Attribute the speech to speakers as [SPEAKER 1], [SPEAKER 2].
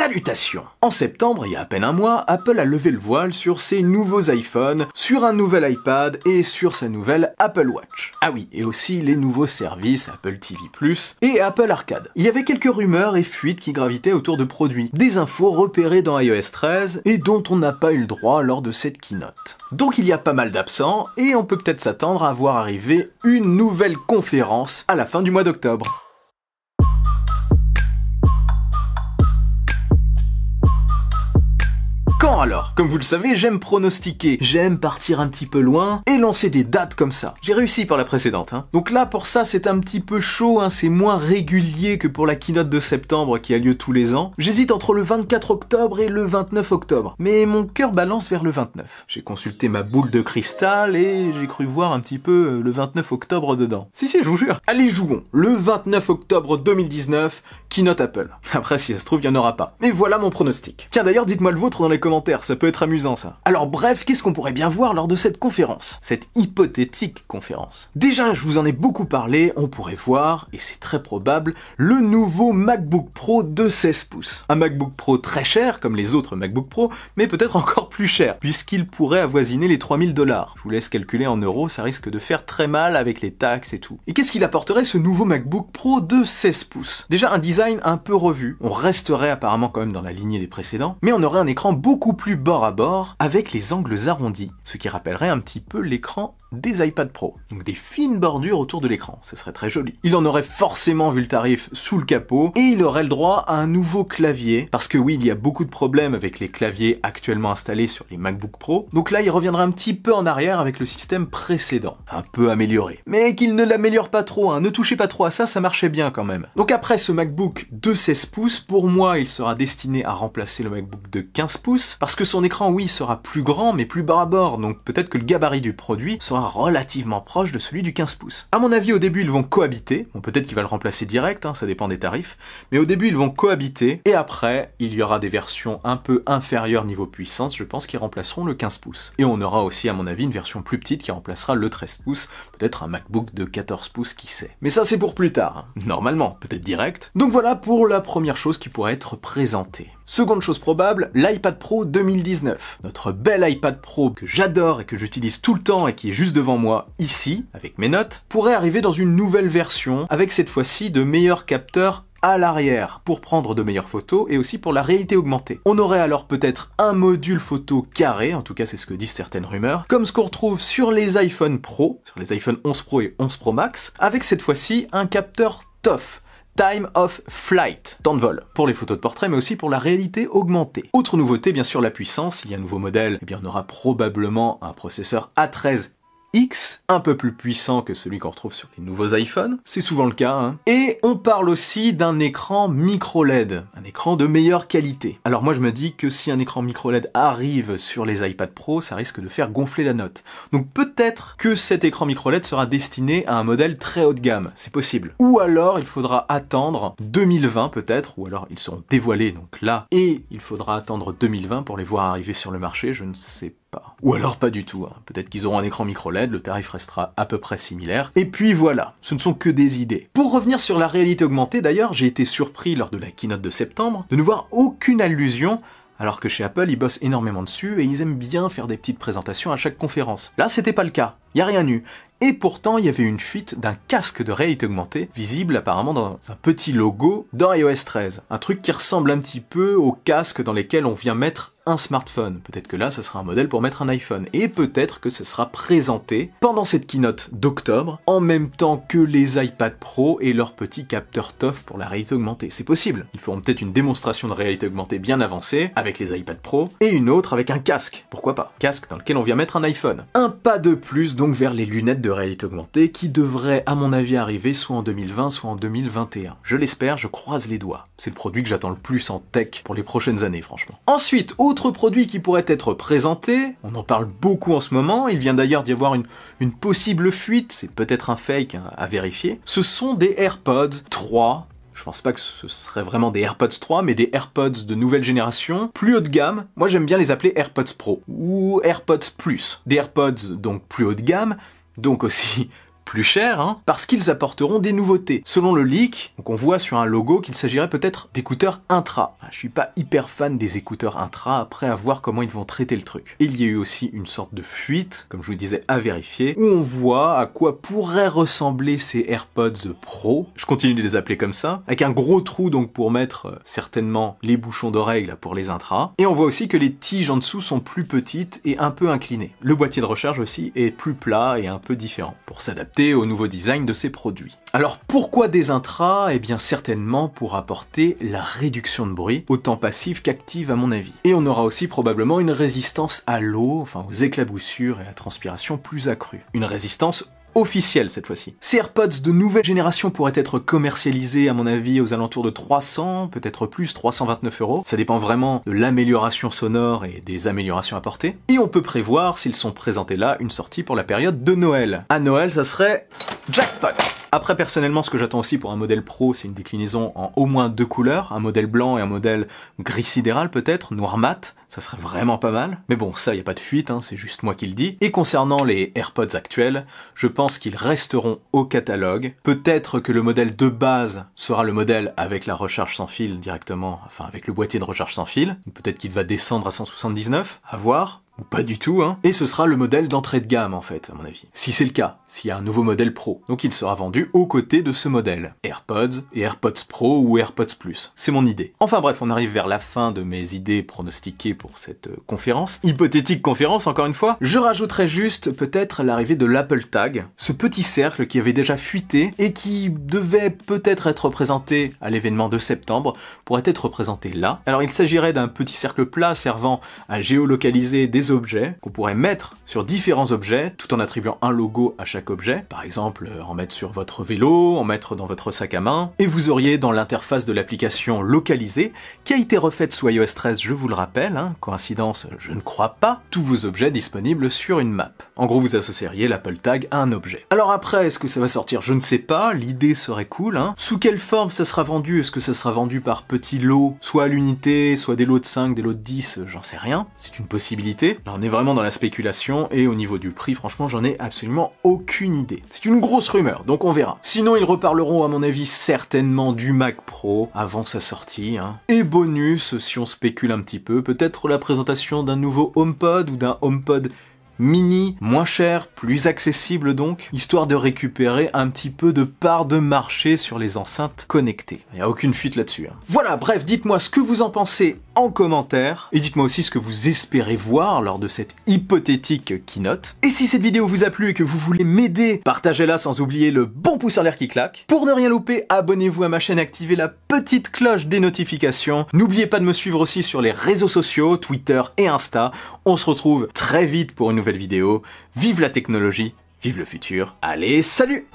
[SPEAKER 1] Salutations En septembre, il y a à peine un mois, Apple a levé le voile sur ses nouveaux iPhones, sur un nouvel iPad et sur sa nouvelle Apple Watch. Ah oui, et aussi les nouveaux services Apple TV+, et Apple Arcade. Il y avait quelques rumeurs et fuites qui gravitaient autour de produits, des infos repérées dans iOS 13 et dont on n'a pas eu le droit lors de cette keynote. Donc il y a pas mal d'absents, et on peut peut-être s'attendre à voir arriver une nouvelle conférence à la fin du mois d'octobre. Quand alors Comme vous le savez, j'aime pronostiquer, j'aime partir un petit peu loin et lancer des dates comme ça. J'ai réussi par la précédente. Hein. Donc là, pour ça, c'est un petit peu chaud, hein, c'est moins régulier que pour la keynote de septembre qui a lieu tous les ans. J'hésite entre le 24 octobre et le 29 octobre, mais mon cœur balance vers le 29. J'ai consulté ma boule de cristal et j'ai cru voir un petit peu euh, le 29 octobre dedans. Si, si, je vous jure. Allez, jouons. Le 29 octobre 2019, keynote Apple. Après, si ça se trouve, il n'y en aura pas. Mais voilà mon pronostic. Tiens, d'ailleurs, dites-moi le vôtre dans les commentaires ça peut être amusant ça. Alors bref, qu'est-ce qu'on pourrait bien voir lors de cette conférence Cette hypothétique conférence. Déjà, je vous en ai beaucoup parlé, on pourrait voir, et c'est très probable, le nouveau MacBook Pro de 16 pouces. Un MacBook Pro très cher, comme les autres MacBook Pro, mais peut-être encore plus cher, puisqu'il pourrait avoisiner les 3000 dollars. Je vous laisse calculer en euros, ça risque de faire très mal avec les taxes et tout. Et qu'est-ce qu'il apporterait ce nouveau MacBook Pro de 16 pouces Déjà un design un peu revu, on resterait apparemment quand même dans la lignée des précédents, mais on aurait un écran beaucoup beaucoup plus bord à bord avec les angles arrondis, ce qui rappellerait un petit peu l'écran des iPad Pro, donc des fines bordures autour de l'écran, ce serait très joli. Il en aurait forcément vu le tarif sous le capot, et il aurait le droit à un nouveau clavier, parce que oui, il y a beaucoup de problèmes avec les claviers actuellement installés sur les MacBook Pro, donc là il reviendra un petit peu en arrière avec le système précédent, un peu amélioré. Mais qu'il ne l'améliore pas trop, hein. ne touchez pas trop à ça, ça marchait bien quand même. Donc après ce MacBook de 16 pouces, pour moi il sera destiné à remplacer le MacBook de 15 pouces, parce que son écran oui sera plus grand mais plus à bord. donc peut-être que le gabarit du produit sera relativement proche de celui du 15 pouces. À mon avis, au début, ils vont cohabiter. Bon, peut-être qu'il va le remplacer direct, hein, ça dépend des tarifs. Mais au début, ils vont cohabiter. Et après, il y aura des versions un peu inférieures niveau puissance, je pense, qui remplaceront le 15 pouces. Et on aura aussi, à mon avis, une version plus petite qui remplacera le 13 pouces. Peut-être un MacBook de 14 pouces, qui sait. Mais ça, c'est pour plus tard. Hein. Normalement, peut-être direct. Donc voilà pour la première chose qui pourrait être présentée. Seconde chose probable, l'iPad Pro 2019. Notre bel iPad Pro que j'adore et que j'utilise tout le temps et qui est juste devant moi ici, avec mes notes, pourrait arriver dans une nouvelle version, avec cette fois-ci de meilleurs capteurs à l'arrière pour prendre de meilleures photos et aussi pour la réalité augmentée. On aurait alors peut-être un module photo carré, en tout cas c'est ce que disent certaines rumeurs, comme ce qu'on retrouve sur les iPhone Pro, sur les iPhone 11 Pro et 11 Pro Max, avec cette fois-ci un capteur TOF, Time of Flight, temps de vol, pour les photos de portrait mais aussi pour la réalité augmentée. Autre nouveauté, bien sûr la puissance, il y a un nouveau modèle, et eh bien on aura probablement un processeur A13 X, un peu plus puissant que celui qu'on retrouve sur les nouveaux iPhones, c'est souvent le cas, hein. et on parle aussi d'un écran micro LED, un écran de meilleure qualité. Alors moi je me dis que si un écran micro LED arrive sur les iPad Pro, ça risque de faire gonfler la note. Donc peut-être que cet écran micro LED sera destiné à un modèle très haut de gamme, c'est possible. Ou alors il faudra attendre 2020 peut-être, ou alors ils seront dévoilés donc là, et il faudra attendre 2020 pour les voir arriver sur le marché, je ne sais pas ou alors pas du tout. Hein. Peut-être qu'ils auront un écran micro LED, le tarif restera à peu près similaire. Et puis voilà, ce ne sont que des idées. Pour revenir sur la réalité augmentée d'ailleurs, j'ai été surpris lors de la keynote de septembre de ne voir aucune allusion alors que chez Apple, ils bossent énormément dessus et ils aiment bien faire des petites présentations à chaque conférence. Là, c'était pas le cas. Il a rien eu. Et pourtant, il y avait une fuite d'un casque de réalité augmentée, visible apparemment dans un petit logo dans iOS 13. Un truc qui ressemble un petit peu au casque dans lesquels on vient mettre un smartphone. Peut-être que là, ce sera un modèle pour mettre un iPhone. Et peut-être que ce sera présenté pendant cette keynote d'octobre, en même temps que les iPad Pro et leur petit capteur TOF pour la réalité augmentée. C'est possible. Ils feront peut-être une démonstration de réalité augmentée bien avancée, avec les iPad Pro, et une autre avec un casque. Pourquoi pas Casque dans lequel on vient mettre un iPhone. Un pas de plus donc vers les lunettes de réalité augmentée qui devraient, à mon avis, arriver soit en 2020, soit en 2021. Je l'espère, je croise les doigts. C'est le produit que j'attends le plus en tech pour les prochaines années, franchement. Ensuite, autre produit qui pourrait être présenté, on en parle beaucoup en ce moment, il vient d'ailleurs d'y avoir une, une possible fuite, c'est peut-être un fake hein, à vérifier, ce sont des AirPods 3 je pense pas que ce serait vraiment des AirPods 3, mais des AirPods de nouvelle génération, plus haut de gamme. Moi, j'aime bien les appeler AirPods Pro ou AirPods Plus. Des AirPods donc plus haut de gamme, donc aussi plus cher, hein, parce qu'ils apporteront des nouveautés. Selon le leak, on voit sur un logo qu'il s'agirait peut-être d'écouteurs intra. Ah, je suis pas hyper fan des écouteurs intra, après à voir comment ils vont traiter le truc. il y a eu aussi une sorte de fuite, comme je vous disais, à vérifier, où on voit à quoi pourraient ressembler ces AirPods Pro, je continue de les appeler comme ça, avec un gros trou donc pour mettre euh, certainement les bouchons d'oreille pour les intras, et on voit aussi que les tiges en dessous sont plus petites et un peu inclinées. Le boîtier de recharge aussi est plus plat et un peu différent, pour s'adapter au nouveau design de ces produits. Alors pourquoi des intras Eh bien certainement pour apporter la réduction de bruit, autant passive qu'active à mon avis. Et on aura aussi probablement une résistance à l'eau, enfin aux éclaboussures et à la transpiration plus accrue. Une résistance officielle cette fois-ci. Ces AirPods de nouvelle génération pourraient être commercialisés à mon avis aux alentours de 300, peut-être plus, 329 euros. Ça dépend vraiment de l'amélioration sonore et des améliorations apportées. Et on peut prévoir, s'ils sont présentés là, une sortie pour la période de Noël. À Noël, ça serait jackpot après, personnellement, ce que j'attends aussi pour un modèle pro, c'est une déclinaison en au moins deux couleurs, un modèle blanc et un modèle gris sidéral peut-être, noir mat, ça serait vraiment pas mal. Mais bon, ça, y a pas de fuite, hein, c'est juste moi qui le dis. Et concernant les AirPods actuels, je pense qu'ils resteront au catalogue. Peut-être que le modèle de base sera le modèle avec la recharge sans fil directement, enfin avec le boîtier de recharge sans fil. Peut-être qu'il va descendre à 179, à voir pas du tout, hein, et ce sera le modèle d'entrée de gamme en fait, à mon avis. Si c'est le cas, s'il y a un nouveau modèle Pro. Donc il sera vendu aux côtés de ce modèle. AirPods et AirPods Pro ou AirPods Plus. C'est mon idée. Enfin bref, on arrive vers la fin de mes idées pronostiquées pour cette euh, conférence. Hypothétique conférence, encore une fois. Je rajouterai juste peut-être l'arrivée de l'Apple Tag, ce petit cercle qui avait déjà fuité et qui devait peut-être être présenté à l'événement de septembre, pourrait être présenté là. Alors il s'agirait d'un petit cercle plat servant à géolocaliser des objets qu'on pourrait mettre sur différents objets tout en attribuant un logo à chaque objet. Par exemple, euh, en mettre sur votre vélo, en mettre dans votre sac à main. Et vous auriez dans l'interface de l'application localisée, qui a été refaite sous iOS 13, je vous le rappelle, hein, coïncidence, je ne crois pas, tous vos objets disponibles sur une map. En gros, vous associeriez l'Apple Tag à un objet. Alors après, est-ce que ça va sortir Je ne sais pas, l'idée serait cool. Hein. Sous quelle forme ça sera vendu Est-ce que ça sera vendu par petits lots, soit à l'unité, soit des lots de 5, des lots de 10, j'en sais rien, c'est une possibilité on est vraiment dans la spéculation et au niveau du prix, franchement, j'en ai absolument aucune idée. C'est une grosse rumeur, donc on verra. Sinon, ils reparleront, à mon avis, certainement du Mac Pro avant sa sortie. Hein. Et bonus, si on spécule un petit peu, peut-être la présentation d'un nouveau HomePod ou d'un HomePod mini, moins cher, plus accessible donc, histoire de récupérer un petit peu de part de marché sur les enceintes connectées. Il n'y a aucune fuite là-dessus. Hein. Voilà, bref, dites-moi ce que vous en pensez en commentaire et dites-moi aussi ce que vous espérez voir lors de cette hypothétique keynote. Et si cette vidéo vous a plu et que vous voulez m'aider, partagez-la sans oublier le bon pouce en l'air qui claque. Pour ne rien louper, abonnez-vous à ma chaîne, activez la petite cloche des notifications. N'oubliez pas de me suivre aussi sur les réseaux sociaux, Twitter et Insta. On se retrouve très vite pour une nouvelle vidéo. Vive la technologie, vive le futur. Allez, salut